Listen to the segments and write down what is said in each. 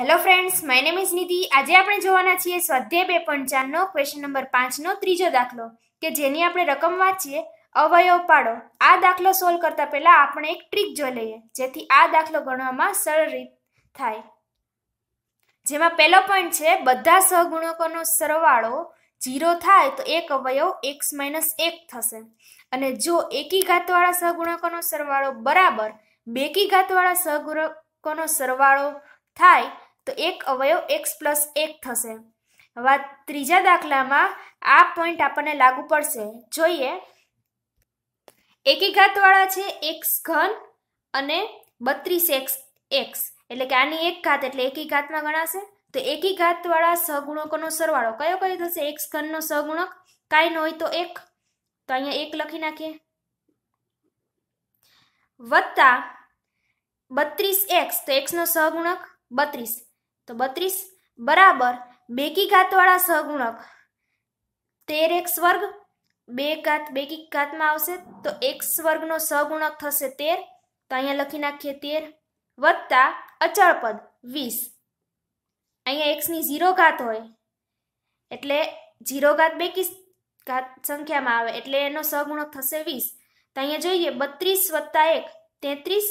hello friends my name is Nidhi આજે આપણે જોવાના છીએ સ્વાધ્યાય બે પોઈન્ટ ચારનો ક્વેશ્ચન નંબર પાંચનો ત્રીજો દાખલો કે જેની આપણે રકમ વાંચીએ અવયવ પાડો આ દાખલો સોલ્વ કરતા પહેલાં આપણે એક ટ્રીક જોઈ લઈએ જેથી આ દાખલો ગણવામાં સરળ રીત થાય જેમાં પહેલો પોઈન્ટ છે બધા સહગુણકોનો સરવાળો ઝીરો થાય તો એક અવયવ એક્સ માઇનસ એક થશે અને જો એકી ઘાતવાળા સહગુણકોનો સરવાળો બરાબર બેકી ઘાતવાળા સહગુણકોનો સરવાળો થાય તો એક અવયવ એક્સ પ્લસ એક થશે હવે ત્રીજા દાખલામાં આ પોઈન્ટ આપણને લાગુ પડશે જોઈએ એકીઘાતવાળા છે એક્સ ઘન અને બત્રીસ એક્સ એક્સ એટલે કે આની એક ઘાત એટલે એકીઘાતમાં ગણાશે તો એકીઘાતવાળા સહગુણકોનો સરવાળો કયો કયો થશે એક્સ ઘનનો સહગુણક કાંઈ ન હોય તો એક તો અહીંયા એક લખી નાખીએ વત્તા બત્રીસ એક્સ તો એક્સનો સહગુણક બત્રીસ તો બત્રીસ બરાબર બેકી ઘાતવાળા સહગુણક તેર એક્સ વર્ગ બે ઘાત બેકી ઘાતમાં આવશે તો એક્સ વર્ગનો સહગુણક થશે તેર તો અહીંયા લખી નાખીએ તેર વત્તા અચળપદ વીસ અહીંયા એક્સની ઝીરો ઘાત હોય એટલે ઝીરો ઘાત બેકી ઘાત સંખ્યામાં આવે એટલે એનો સહગુણક થશે વીસ તો અહીંયા જોઈએ બત્રીસ વત્તા એક તેત્રીસ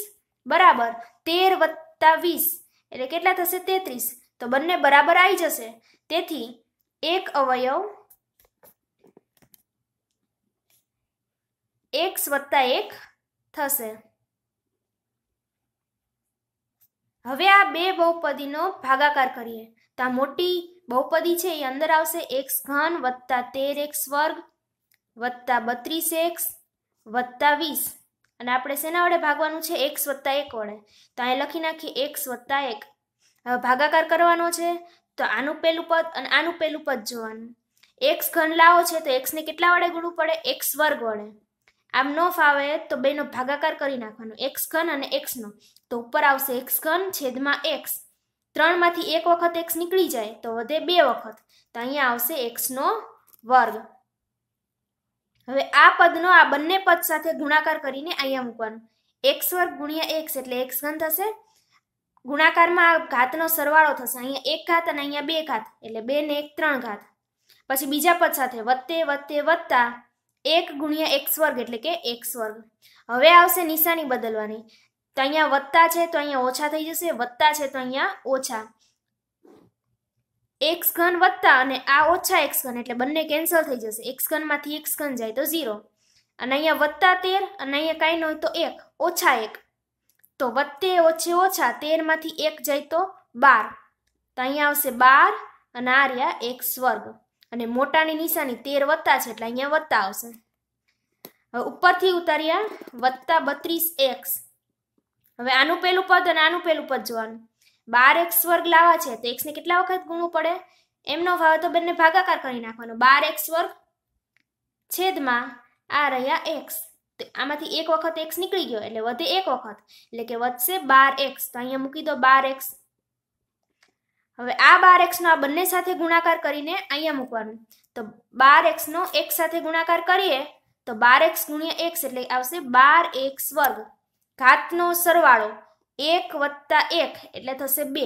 બરાબર તેર વત્તા વીસ એટલે કેટલા થશે તેત્રીસ તો બંને બરાબર આવી જશે તેથી એક અવયવ એક વત્તા એક થશે હવે આ બે બહુપદીનો ભાગાકાર કરીએ તો આ મોટી બહુપદી છે એ અંદર આવશે એક્સ ઘન વત્તા તેર એક્સ વર્ગ વત્તા બત્રીસ એક્સ વત્તા વીસ અને આપણે શેના વડે ભાગવાનું છે એક્સ વત્તા એક વડે તો અહીં લખી નાખીએ એક્સ વત્તા એક હવે ભાગાકાર કરવાનો છે તો આનું પહેલું પદ અને આનું પહેલું પદ જોવાનું એક્સ ઘન લાવો છે તો એક્સને કેટલા વડે ગુણવું પડે એક્સ વર્ગ વડે આમ ન ફાવે તો બેનો ભાગાકાર કરી નાખવાનો એક્સ ઘન અને એક્સનો તો ઉપર આવશે એક્સ ઘન છેદમાં એક્સ ત્રણમાંથી એક વખત એક્સ નીકળી જાય તો વધે બે વખત તો અહીંયા આવશે એક્સનો વર્ગ હવે આ પદનો આ બંને પદ સાથે ગુણાકાર કરીને અહીંયા મૂકવાનું એક્સ વર્ગ ગુણ્યા એક્સ એટલે એક્સ ઘન થશે ગુણાકારમાં આ ઘાતનો સરવાળો થશે અહીંયા એક ઘાત અને અહીંયા બે ઘાત એટલે બે ને એક ત્રણ ઘાત પછી બીજા પદ સાથે વત્તે વત્તે વત્તા એક ગુણ્યા એક્સ વર્ગ એટલે કે એક્સ વર્ગ હવે આવશે નિશાની બદલવાની તો અહીંયા વત્તા છે તો અહીંયા ઓછા થઈ જશે વત્તા છે તો અહીંયા ઓછા એક્સ ઘન વત્તા અને આ ઓછા એક્સ ઘન એટલે બંને કેન્સલ થઈ જશે એક્સ ઘનમાંથી એક્સ ઘન જાય તો ઝીરો અને અહીંયા વત્તા તેર અને અહીંયા કાંઈ ન હોય તો એક ઓછા એક તો વત્તે ઓછે ઓછા તેરમાંથી એક જાય તો બાર તો અહીંયા આવશે બાર અને આ રહ્યા એક સ્વર્ગ અને મોટાની નિશાની તેર વત્તા છે એટલે અહીંયા વત્તા આવશે હવે ઉપરથી ઉતાર્યા વત્તા બત્રીસ એક્સ હવે આનું પહેલું પદ અને આનું પહેલું પદ જોવાનું બાર એક્સ વર્ગ લાવવા છે તો એક્સને કેટલા વખત ગુણવું પડે એમનો ભાવ તો બંને ભાગાકાર કરી નાખવાનો બાર એક્સ વર્ગ છેદમાં આ રહ્યા એક્સ આમાંથી એક વખત એક્સ નીકળી ગયો એટલે વધે એક વખત એટલે કે વધશે બાર એક્સ તો અહીંયા મૂકી દો બાર એક્સ હવે આ બાર એક્સનો આ બંને સાથે ગુણાકાર કરીને અહીંયા મૂકવાનું તો બાર એક્સનો એક સાથે ગુણાકાર કરીએ તો બાર એક્સ ગુણ્યા એક્સ એટલે આવશે બાર એક્સ વર્ગ ઘાતનો સરવાળો એક વત્તા એક એટલે થશે બે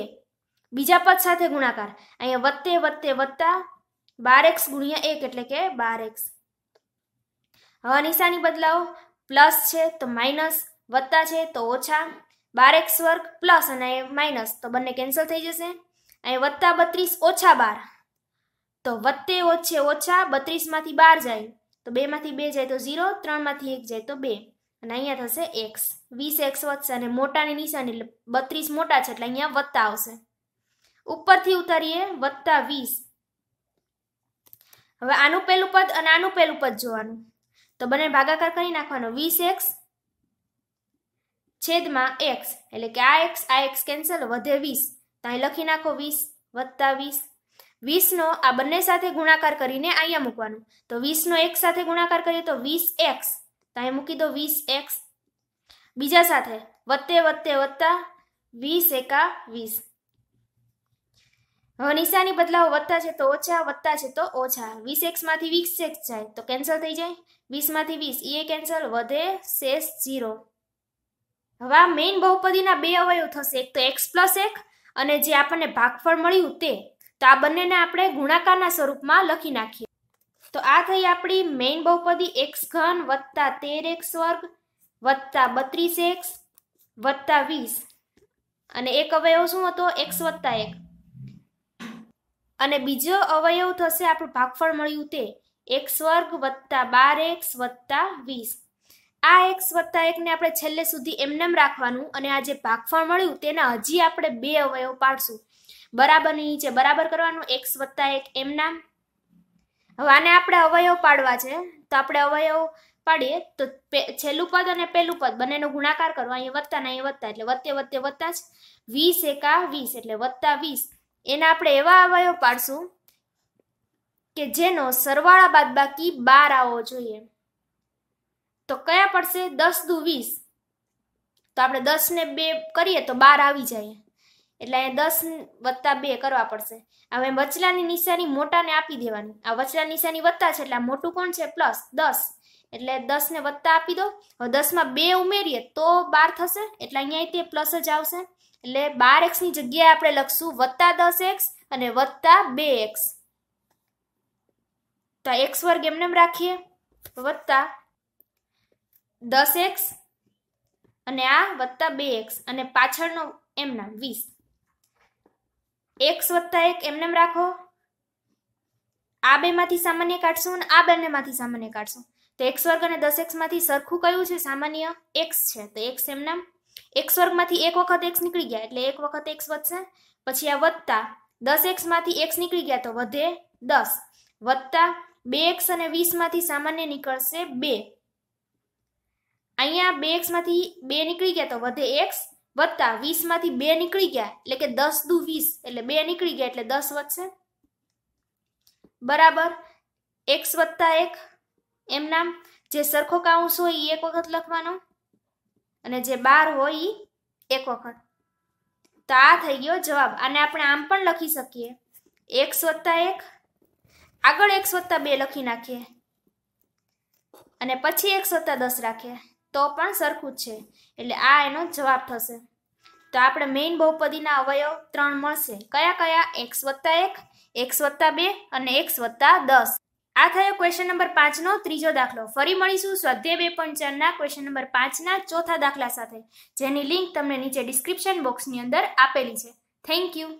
બીજા પદ સાથે ગુણાકાર અહીંયા વત્તે વત્તે વત્તા બાર એક્સ ગુણ્યા એક એટલે કે બાર એક્સ હવે નિશાની બદલાવો પ્લસ છે તો માઇનસ વત્તા છે તો ઓછા બાર એક્સ વર્ગ પ્લસ અને માઇનસ તો બંને કેન્સલ થઈ જશે અહીંયા વત્તા બત્રીસ ઓછા બાર તો વત્તે ઓછે ઓછા બત્રીસમાંથી બાર જાય તો બેમાંથી બે જાય તો ઝીરો ત્રણમાંથી એક જાય તો બે અને અહીંયા થશે એક્સ વીસ એક્સ વધશે અને મોટાની નિશાની એટલે બત્રીસ મોટા છે એટલે અહીંયા વત્તા આવશે ઉપરથી ઉતારીએ વત્તા વીસ હવે આનું પહેલું પદ અને આનું પહેલું પદ જોવાનું તો બંને ભાગાકાર કરી નાખવાનો વીસ એક્સ છેદમાં એક્સ એટલે કે આ એક્સ આ એક્સ કેન્સલ વધે વીસ તો અહીં લખી નાખો વીસ વત્તા વીસ વીસનો આ બંને સાથે ગુણાકાર કરીને અહીંયા મૂકવાનું તો વીસનો એક સાથે ગુણાકાર કરીએ તો વીસ એક્સ તો અહીં મૂકી દો વીસ એક્સ બીજા સાથે વત્તે વત્તે વત્તા વીસ એકા વીસ હવે નિશાની બદલાવ વધતા છે તો ઓછા વધતા છે તો ઓછા વીસ એક્સમાંથી વીસ એક્સ જાય તો કેન્સલ થઈ જાય વીસમાંથી વીસ એ કેન્સલ વધે શેષ ઝીરો હવે આ મેઇન બહુપદીના બે અવયવ થશે એક તો એક્સ પ્લસ એક અને જે આપણને ભાગફળ મળ્યું તે તો આ બંનેને આપણે ગુણાકારના સ્વરૂપમાં લખી નાખીએ તો આ થઈ આપણી મેઇન બહુપદી એક્સ ઘન વત્તા તેર એક્સ વર્ગ વત્તા બત્રીસ એક્સ વત્તા વીસ અને એક અવયવ શું હતો એક્સ વત્તા એક અને બીજો અવયવ થશે આપણું ભાગફળ મળ્યું તે એક્સ વર્ગ વત્તા બાર એક્સ વત્તા વીસ આ એક્સ વત્તા એકને આપણે છેલ્લે સુધી એમનેમ રાખવાનું અને આ જે ભાગફળ મળ્યું તેના હજી આપણે બે અવયવ પાડશું બરાબર નીચે બરાબર કરવાનું એક્સ વત્તા એક એમનામ હવે આને આપણે અવયવ પાડવા છે તો આપણે અવયવ પાડીએ તો છેલ્લું પદ અને પહેલું પદ બંનેનો ગુણાકાર કરો અહીંયા વત્તા ને અહીંયા વત્તા એટલે વત્તે વત્તે વત્તા જ વીસ એકા વીસ એટલે વત્તા વીસ એને આપણે એવા અવયવ પાડશું કે જેનો સરવાળા બાદ બાકી બાર આવવો જોઈએ તો કયા પડશે દસ દુ વીસ તો આપણે દસ ને બે કરીએ તો બાર આવી જાય એટલે અહીંયા દસ વત્તા બે કરવા પડશે હવે વચલાની નિશાની મોટાને આપી દેવાની આ વચલા નિશાની વત્તા છે એટલે આ મોટું કોણ છે પ્લસ દસ એટલે દસને વત્તા આપી દો હવે દસમાં બે ઉમેરીએ તો બાર થશે એટલે અહીંયા તે પ્લસ જ આવશે એટલે બાર એક્સની જગ્યાએ આપણે લખશું વત્તા દસ એક્સ અને વત્તા બે એક્સ તો એક્સ વર્ગ એમને રાખીએ વત્તા દસ એક્સ અને આ વત્તા બે એક્સ અને પાછળનો એમના વીસ એક્સ વત્તા એક એમને રાખો આ બેમાંથી સામાન્ય કાઢશું અને આ બંનેમાંથી સામાન્ય કાઢશું તો એક્સ વર્ગ અને દસ એક્સમાંથી સરખું કયું છે સામાન્ય એક્સ છે તો એક્સ એમનામ એક્સ વર્ગમાંથી એક વખત એક્સ નીકળી ગયા એટલે એક વખત એક્સ વધશે પછી આ વત્તા દસ એક્સ માંથી એક્સ નીકળી ગયા તો વધે દસ વત્તા બે એક્સ અને વીસમાંથી સામાન્ય નીકળશે બે અહીંયા બે એક્સમાંથી બે નીકળી ગયા તો વધે એક્સ વત્તા વીસમાંથી બે નીકળી ગયા એટલે કે દસ દુ વીસ એટલે બે નીકળી ગયા એટલે દસ વધશે બરાબર એક્સ વત્તા એક એમ નામ જે સરખો કાઉન્સ હોય એ એક વખત લખવાનો અને જે બાર હોય એ એક વખત તો આ થઈ ગયો જવાબ અને આપણે આમ પણ લખી શકીએ એક્સ વત્તા એક આગળ એક્સ વત્તા બે લખી નાખીએ અને પછી એક્સ વત્તા દસ રાખીએ તો પણ સરખું જ છે એટલે આ એનો જવાબ થશે તો આપણે મેઇન બહુપદીના અવયવ ત્રણ મળશે કયા કયા એક્સ વત્તા એક એક્સ વત્તા બે અને એક્સ વત્તા દસ આ થયો ક્વેશ્ચન નંબર પાંચનો ત્રીજો દાખલો ફરી મળીશું સ્વાધ્યાય બે પોઈન્ટ ચારના ક્વેશ્ચન નંબર પાંચના ચોથા દાખલા સાથે જેની લિંક તમને નીચે ડિસ્ક્રિપ્શન બોક્સની અંદર આપેલી છે થેન્ક યુ